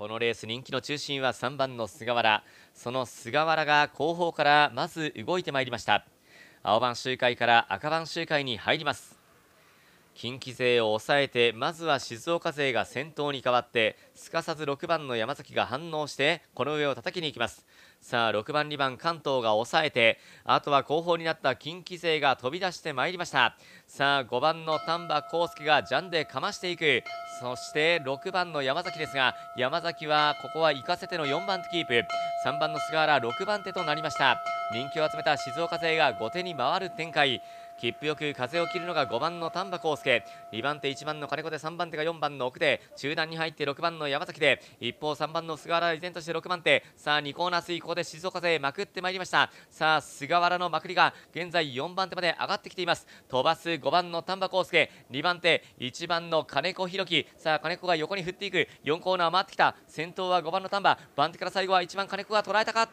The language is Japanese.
このレース人気の中心は3番の菅原その菅原が後方からまず動いてまいりました青番周回から赤番周回に入ります近畿勢を抑えてまずは静岡勢が先頭に変わってすかさず6番の山崎が反応してこの上を叩きに行きますさあ6番2番関東が抑えてあとは後方になった近畿勢が飛び出してまいりましたさあ5番の丹波康介がジャンでかましていくそして6番の山崎ですが山崎はここは行かせての4番手キープ3番の菅原6番手となりました人気を集めた静岡勢が後手に回る展開切符よく風を切るのが5番の丹波康介2番手1番の金子で3番手が4番の奥で中段に入って6番の山崎で一方3番の菅原依然として6番手さあ2コーナー水ここで静岡勢まくってまいりましたさあ菅原のまくりが現在4番手まで上がってきています飛ばす5番の丹波康介2番手1番の金子弘樹さあ金子が横に振っていく4コーナー回ってきた先頭は5番の丹波番手から最後は1番金子が捉えたか